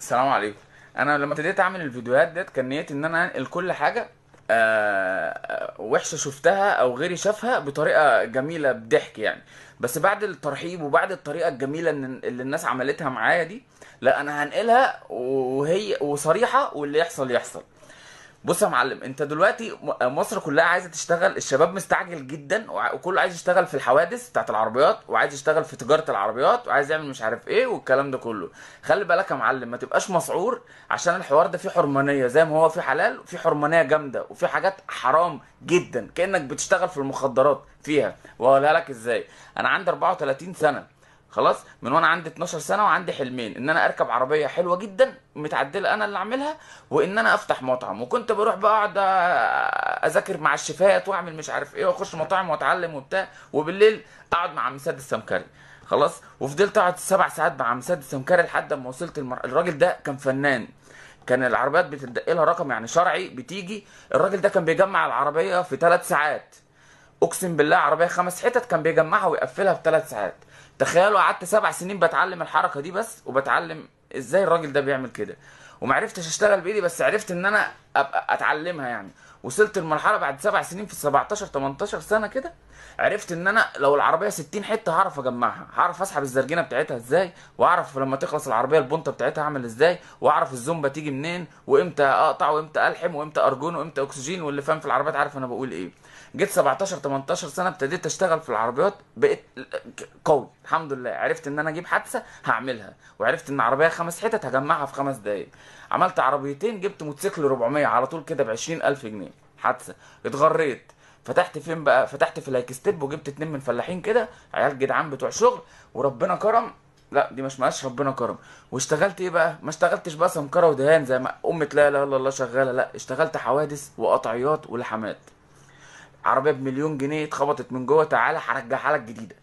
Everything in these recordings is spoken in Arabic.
السلام عليكم انا لما ابتديت اعمل الفيديوهات ديت كان نيتي ان انا انقل كل حاجه آه، آه، وحشه شفتها او غيري شافها بطريقه جميله بضحك يعني بس بعد الترحيب وبعد الطريقه الجميله اللي الناس عملتها معايا دي لا انا هنقلها وهي وصريحه واللي يحصل يحصل بص يا معلم انت دلوقتي مصر كلها عايزه تشتغل الشباب مستعجل جدا وكله عايز يشتغل في الحوادث بتاعت العربيات وعايز يشتغل في تجاره العربيات وعايز يعمل مش عارف ايه والكلام ده كله خلي بالك يا معلم ما تبقاش مسعور عشان الحوار ده فيه حرمانيه زي ما هو فيه حلال وفيه حرمانيه جامده وفيه حاجات حرام جدا كانك بتشتغل في المخدرات فيها واقولها لك ازاي انا عندي 34 سنه خلاص من وانا عندي 12 سنه وعندي حلمين ان انا اركب عربيه حلوه جدا متعدله انا اللي اعملها وان انا افتح مطعم وكنت بروح بقى اقعد اذاكر مع الشيفات واعمل مش عارف ايه واخش مطاعم واتعلم وبتاع وبالليل اقعد مع عم سيد السمكري خلاص وفضلت اقعد سبع ساعات مع عم سيد السمكري لحد ما وصلت المر... الراجل ده كان فنان كان العربيات بتدق لها رقم يعني شرعي بتيجي الراجل ده كان بيجمع العربيه في ثلاث ساعات اقسم بالله عربيه خمس حتت كان بيجمعها ويقفلها في ثلاث ساعات تخيلوا قعدت سبع سنين بتعلم الحركه دي بس وبتعلم ازاي الراجل ده بيعمل كده ومعرفتش اشتغل بايدي بس عرفت ان انا ابقى اتعلمها يعني وصلت لمرحله بعد سبع سنين في 17 18 سنه كده عرفت ان انا لو العربيه 60 حته هعرف اجمعها هعرف اسحب الزرجينه بتاعتها ازاي واعرف لما تخلص العربيه البنطه بتاعتها اعمل ازاي واعرف الزومبا تيجي منين وامتى اقطع وامتى الحم وامتى ارجون وامتى اكسجين واللي فاهم في العربيات عارف انا بقول ايه جيت 17 18 سنه ابتديت اشتغل في العربيات بقيت قوي الحمد لله عرفت ان انا اجيب حادثه هعملها وعرفت ان عربيه خمس حتت هجمعها في خمس دقايق عملت عربيتين جبت موتوسيكل 400 على طول كده ب 20000 جنيه حادثه اتغريت فتحت فين بقى فتحت في الهيكستيب وجبت اتنين من فلاحين كده عيال جدعان بتوع شغل وربنا كرم لا دي مش مقاش ربنا كرم واشتغلت ايه بقى ما اشتغلتش بقى سمكره ودهان زي ما امه لا اله الا الله شغاله لا اشتغلت حوادث وقطعيات ولحمات عربيه بمليون جنيه اتخبطت من جوه تعالى هرجعها لك جديده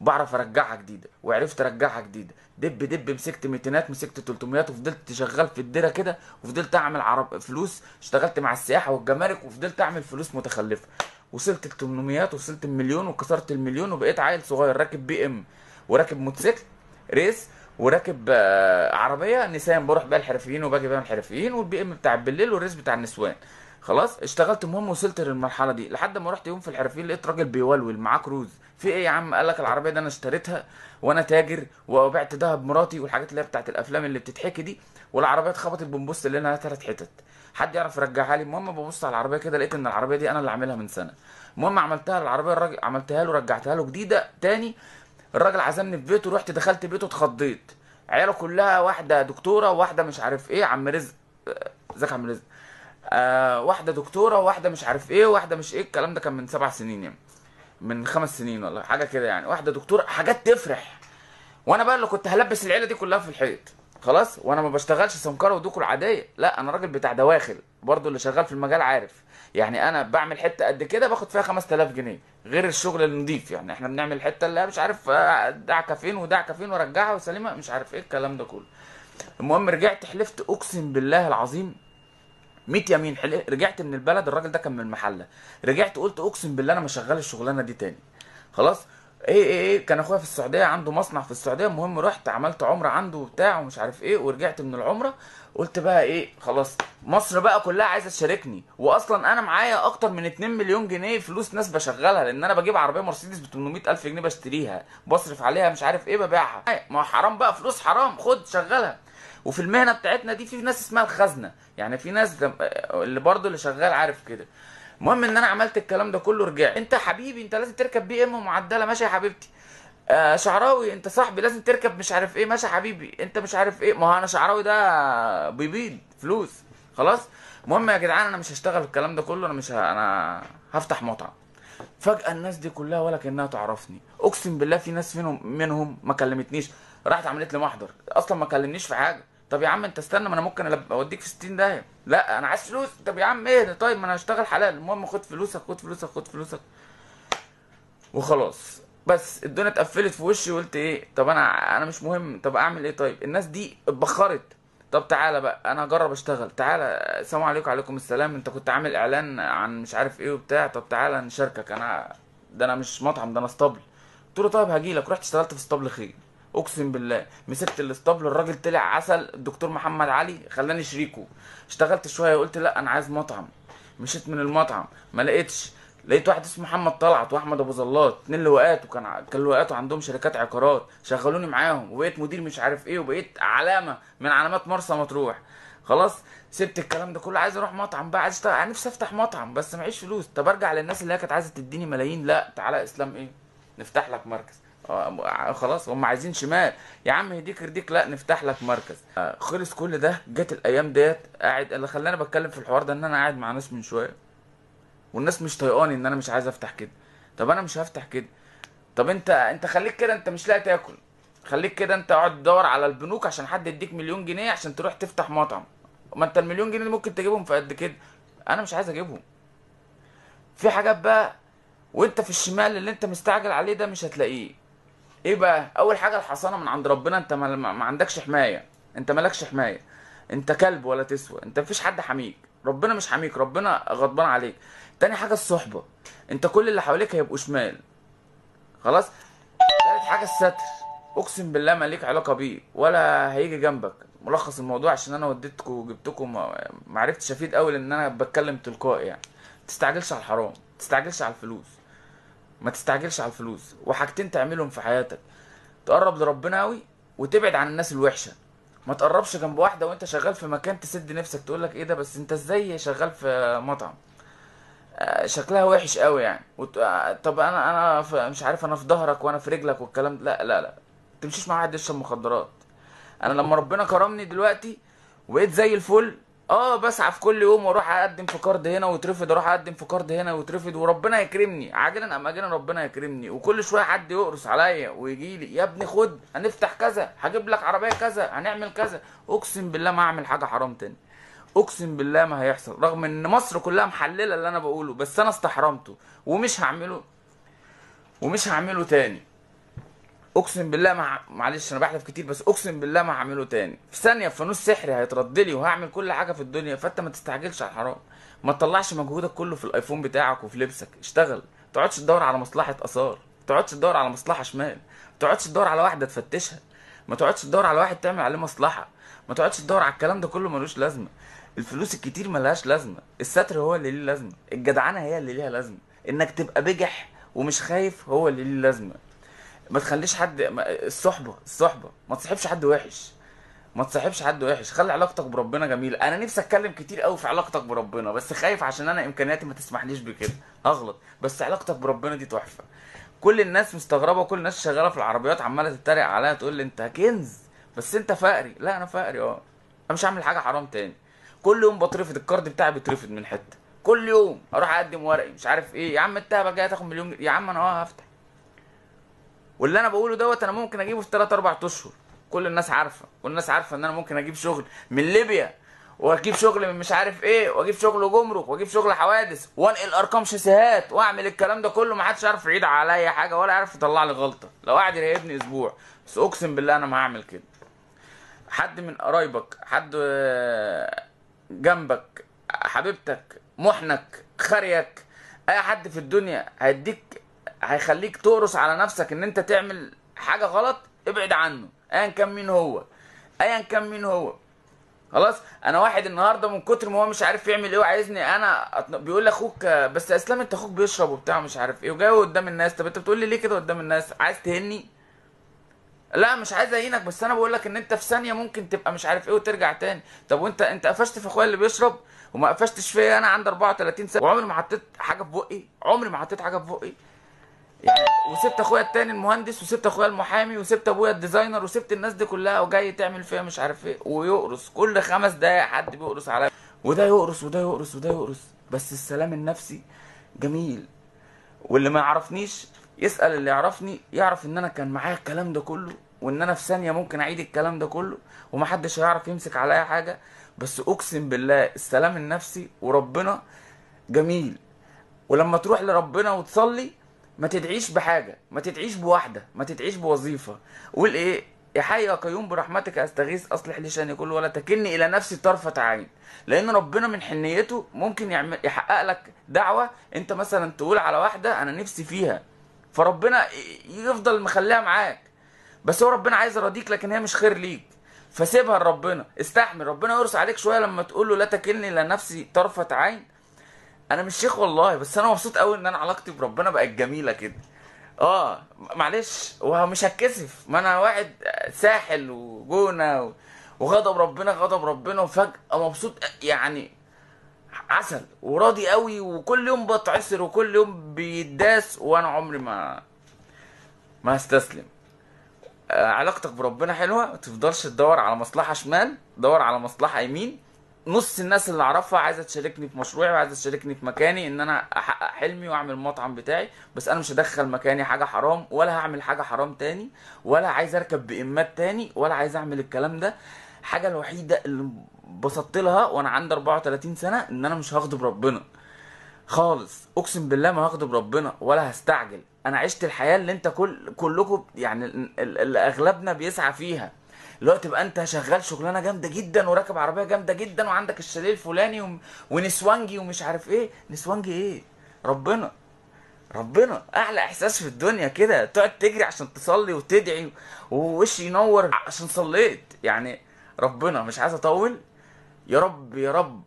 بعرف ارجعها جديده وعرفت ارجعها جديده دب دب مسكت 200 مسكت 300 وفضلت شغال في الديره كده وفضلت اعمل عرب فلوس اشتغلت مع السياحه والجمارك وفضلت اعمل فلوس متخلفه وصلت ل 800 وصلت المليون وكسرت المليون وبقيت عيل صغير راكب بي ام وراكب موتوسيكل ريس وراكب آه، عربيه نسان بروح بقى الحرفيين وباجي بقى الحرفيين والبي ام بتاع بالليل والريس بتاع النسوان خلاص اشتغلت مهم وصلت للمرحله دي لحد ما رحت يوم في الحرفين لقيت راجل بيولول معاه كروز في ايه يا عم قال لك العربيه دي انا اشتريتها وانا تاجر وبعت دهب مراتي والحاجات اللي هي بتاعت الافلام اللي بتتحكي دي والعربيه اتخبطت بنبص لنا ثلاث حتت حد يعرف يرجعها لي المهم ببص على العربيه كده لقيت ان العربيه دي انا اللي عاملها من سنه المهم عملتها العربيه الراجل عملتها له رجعتها له جديده تاني الراجل عزمني في بيته رحت دخلت بيته اتخضيت عياله كلها واحده دكتوره وواحده مش عارف ايه عم رزق أه، ازيك عم رزق آه، واحده دكتوره وواحده مش عارف ايه وواحده مش ايه الكلام ده كان من سبع سنين يعني من خمس سنين ولا حاجه كده يعني واحده دكتوره حاجات تفرح وانا بقى اللي كنت هلبس العيله دي كلها في الحيط خلاص وانا ما بشتغلش سمكره ودكر عاديه لا انا راجل بتاع دواخل برضو اللي شغال في المجال عارف يعني انا بعمل حته قد كده باخد فيها 5000 جنيه غير الشغل النضيف يعني احنا بنعمل الحته اللي مش عارف دعكه آه، فين ودعكه فين ورجعها وسليمه مش عارف ايه الكلام ده كله المهم رجعت حلفت اقسم بالله العظيم 100 يمين حلق رجعت من البلد الراجل ده كان من المحله رجعت قلت اقسم بالله انا مش شغال الشغلانه دي تاني خلاص ايه ايه ايه كان اخويا في السعوديه عنده مصنع في السعوديه المهم رحت عملت عمره عنده وبتاع ومش عارف ايه ورجعت من العمره قلت بقى ايه خلاص مصر بقى كلها عايزه تشاركني واصلا انا معايا اكتر من 2 مليون جنيه فلوس ناس بشغلها لان انا بجيب عربيه مرسيدس ب 800 الف جنيه بشتريها بصرف عليها مش عارف ايه ببيعها ما حرام بقى فلوس حرام خد شغلها وفي المهنه بتاعتنا دي في ناس اسمها الخزنه يعني في ناس اللي برضه اللي شغال عارف كده المهم ان انا عملت الكلام ده كله رجعت انت حبيبي انت لازم تركب بي ام معدله ماشي يا حبيبتي آه شعراوي انت صاحبي لازم تركب مش عارف ايه ماشي يا حبيبي انت مش عارف ايه ما هو انا شعراوي ده بيبيض فلوس خلاص المهم يا جدعان انا مش هشتغل الكلام ده كله انا مش ه... انا هفتح مطعم فجاه الناس دي كلها ولا كانها تعرفني اقسم بالله في ناس منهم منهم ما كلمتنيش راحت عملت لي محضر اصلا ما كلمنيش في حاجه طب يا عم انت استنى ما انا ممكن اوديك في 60 داهيه لا انا عايز فلوس طب يا عم ايه ده طيب ما انا هشتغل حلال المهم خد فلوسك خد فلوسك خد فلوسك وخلاص بس الدنيا اتقفلت في وشي وقلت ايه طب انا انا مش مهم طب اعمل ايه طيب الناس دي اتبخرت طب تعالى بقى انا اجرب اشتغل تعالى السلام عليكم وعليكم السلام انت كنت عامل اعلان عن مش عارف ايه وبتاع طب تعالى نشاركك انا ده انا مش مطعم ده انا اسطبل قلت له طيب هجيلك رحت اشتغلت في اسطبل خيل اقسم بالله مسكت الاسطبل الراجل طلع عسل الدكتور محمد علي خلاني شريكه اشتغلت شويه قلت لا انا عايز مطعم مشيت من المطعم ما لقيتش لقيت واحد اسمه محمد طلعت واحمد ابو زلاط اتنين لواءات وكان كان لواءات وعندهم شركات عقارات شغلوني معاهم وبقيت مدير مش عارف ايه وبقيت علامه من علامات مرسى مطروح خلاص سبت الكلام ده كله عايز اروح مطعم بقى عايز اشتغل نفسي افتح مطعم بس معيش فلوس طب ارجع للناس اللي هي كانت عايزه تديني ملايين لا تعالى اسلام ايه نفتح لك مركز آه، خلاص هم عايزين شمال يا عم هديك رديك لا نفتح لك مركز آه، خلص كل ده جت الايام ديت قاعد اللي خلاني بتكلم في الحوار ده ان انا قاعد مع ناس من شويه والناس مش طايقاني ان انا مش عايز افتح كده طب انا مش هفتح كده طب انت انت خليك كده انت مش لاقي تاكل خليك كده انت اقعد تدور على البنوك عشان حد يديك مليون جنيه عشان تروح تفتح مطعم ما انت المليون جنيه اللي ممكن تجيبهم في قد كده انا مش عايز اجيبهم في حاجات بقى وانت في الشمال اللي انت مستعجل عليه ده مش هتلاقيه ايه بقى اول حاجه الحصانه من عند ربنا انت ما, ما عندكش حمايه انت مالكش حمايه انت كلب ولا تسوى انت مفيش حد حميك ربنا مش حميك ربنا غضبان عليك تاني حاجه الصحبه انت كل اللي حواليك هيبقوا شمال خلاص تالت حاجه الستر اقسم بالله مالك علاقه بيه ولا هيجي جنبك ملخص الموضوع عشان انا وديتكم وجبتكم عرفتش افيد قوي لان انا بتكلم تلقائي يعني تستعجلش على الحرام تستعجلش على الفلوس ما تستعجلش على الفلوس وحاجتين تعملهم في حياتك تقرب لربنا قوي وتبعد عن الناس الوحشه ما تقربش جنب واحده وانت شغال في مكان تسد نفسك تقول لك ايه ده بس انت ازاي شغال في مطعم آه، شكلها وحش قوي يعني وت... آه، طب انا انا ف... مش عارف انا في ظهرك وانا في رجلك والكلام لا لا لا تمشيش مع واحد يشرب مخدرات انا لما ربنا كرمني دلوقتي وبقيت زي الفل اه بسعى في كل يوم واروح اقدم في كارد هنا واترفض اروح اقدم في كارد هنا واترفض وربنا يكرمني عاجلا ام اجلا ربنا يكرمني وكل شويه حد يقرص عليا ويجي لي يا ابني خد هنفتح كذا هجيب لك عربيه كذا هنعمل كذا اقسم بالله ما هعمل حاجه حرام تاني اقسم بالله ما هيحصل رغم ان مصر كلها محلله اللي انا بقوله بس انا استحرمته ومش هعمله ومش هعمله تاني اقسم بالله مع معلش انا بحلف كتير بس اقسم بالله ما هعمله تاني في ثانيه في سحري هيترد لي وهعمل كل حاجه في الدنيا فانت ما تستعجلش على الحرام ما تطلعش مجهودك كله في الايفون بتاعك وفي لبسك اشتغل ما تقعدش تدور على مصلحه اثار ما تقعدش تدور على مصلحه شمال ما تقعدش تدور على واحده تفتشها ما تقعدش تدور على واحد تعمل عليه مصلحه ما تقعدش تدور على الكلام ده كله ملوش لازمه الفلوس الكتير ملهاش لازمه الستر هو اللي ليه لازمه الجدعنه هي اللي ليها لازمه انك تبقى بجح ومش خايف هو اللي ليه لازمه ما تخليش حد الصحبه الصحبه ما تصاحبش حد وحش ما تصاحبش حد وحش خلي علاقتك بربنا جميله انا نفسي اتكلم كتير قوي في علاقتك بربنا بس خايف عشان انا امكانياتي ما تسمحليش بكده هغلط بس علاقتك بربنا دي تحفه كل الناس مستغربه كل الناس شغاله في العربيات عماله تتريق عليا تقول لي انت كنز بس انت فقري لا انا فقري اه انا مش هعمل حاجه حرام تاني كل يوم بترفض الكارد بتاعي بترفض من حته كل يوم اروح اقدم ورقي مش عارف ايه يا عم التهبه جايه تاخد مليون يا عم انا اه هفتح واللي انا بقوله دوت انا ممكن اجيبه في 3 4 اشهر كل الناس عارفه والناس عارفه ان انا ممكن اجيب شغل من ليبيا واجيب شغل من مش عارف ايه واجيب شغل جمرك واجيب شغل حوادث وانقل ارقام شاسيهات واعمل الكلام ده كله ما حدش عارف يعيد عليا حاجه ولا عارف يطلع لي غلطه لو قعد يراقبني اسبوع بس اقسم بالله انا ما هعمل كده حد من قرايبك حد آه، جنبك حبيبتك محنك خريك اي حد في الدنيا هيديك هيخليك تقرص على نفسك ان انت تعمل حاجه غلط ابعد عنه ايا كان مين هو ايا كان مين هو خلاص انا واحد النهارده من كتر ما هو مش عارف يعمل ايه وعايزني انا بيقول لي اخوك بس يا اسلام انت اخوك بيشرب وبتاع مش عارف ايه وجاي قدام الناس طب انت بتقول لي ليه كده قدام الناس عايز تهني لا مش عايز اهينك بس انا بقول لك ان انت في ثانيه ممكن تبقى مش عارف ايه وترجع تاني طب وانت انت قفشت في اخويا اللي بيشرب وما قفشتش فيا انا عندي 34 سنه وعمري ما حطيت حاجه في بقي عمري ما حطيت حاجه في بقي يعني وسبت اخويا التاني المهندس وسبت اخويا المحامي وسبت ابويا الديزاينر وسبت الناس دي كلها وجاي تعمل فيها مش عارف ايه ويقرص كل خمس دقايق حد بيقرص عليا وده يقرص وده يقرص وده يقرص بس السلام النفسي جميل واللي ما يعرفنيش يسال اللي يعرفني يعرف ان انا كان معايا الكلام ده كله وان انا في ثانيه ممكن اعيد الكلام ده كله ومحدش هيعرف يمسك عليا حاجه بس اقسم بالله السلام النفسي وربنا جميل ولما تروح لربنا وتصلي ما تدعيش بحاجه ما تدعيش بواحده ما تدعيش بوظيفه قول ايه يا حي يا قيوم برحمتك استغيث اصلح لي شاني كله ولا تكلني الى نفسي طرفه عين لان ربنا من حنيته ممكن يعمل يحقق لك دعوه انت مثلا تقول على واحده انا نفسي فيها فربنا يفضل مخليها معاك بس هو ربنا عايز يرضيك لكن هي مش خير ليك فسيبها لربنا استحمل ربنا يرسى عليك شويه لما تقول له لا تكلني الى نفسي طرفه عين انا مش شيخ والله بس انا مبسوط قوي ان انا علاقتي بربنا بقت جميله كده اه معلش ومش هتكسف ما انا واحد ساحل وجونه وغضب ربنا غضب ربنا وفجاه مبسوط يعني عسل وراضي قوي وكل يوم بتعصر وكل يوم بيداس وانا عمري ما ما هستسلم آه، علاقتك بربنا حلوه ما تفضلش تدور على مصلحه شمال دور على مصلحه يمين نص الناس اللي اعرفها عايزه تشاركني في مشروعي وعايزه تشاركني في مكاني ان انا احقق حلمي واعمل المطعم بتاعي بس انا مش هدخل مكاني حاجه حرام ولا هعمل حاجه حرام تاني ولا عايز اركب بامات تاني ولا عايز اعمل الكلام ده الحاجه الوحيده اللي انبسطت لها وانا عندي 34 سنه ان انا مش هغضب ربنا خالص اقسم بالله ما هغضب ربنا ولا هستعجل انا عشت الحياه اللي انت كل كلكم يعني اللي اغلبنا بيسعى فيها دلوقتي تبقى انت شغال شغلانه جامده جدا وراكب عربيه جامده جدا وعندك الشاليه الفلاني ونسوانجي ومش عارف ايه نسوانجي ايه ربنا ربنا اعلى احساس في الدنيا كده تقعد تجري عشان تصلي وتدعي ووش ينور عشان صليت يعني ربنا مش عايز اطول يا رب يا رب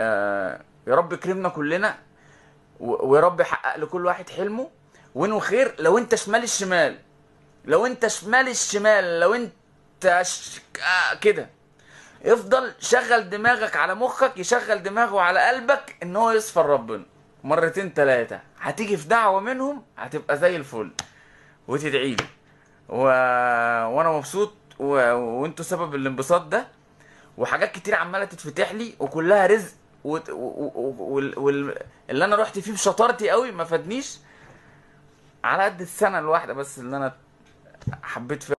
آه يا رب يكرمنا كلنا ويا رب يحقق لكل واحد حلمه وانه خير لو انت شمال الشمال لو انت شمال الشمال لو انت تش... آه كده افضل شغل دماغك على مخك يشغل دماغه على قلبك ان هو يصفر ربنا مرتين تلاتة هتيجي في دعوة منهم هتبقى زي الفل وتدعي لي و... وانا مبسوط و... وانتوا سبب الانبساط ده وحاجات كتير عماله تتفتح لي وكلها رزق واللي و... و... و... اللي انا رحت فيه بشطارتي قوي ما فادنيش على قد السنه الواحده بس اللي انا حبيت فيها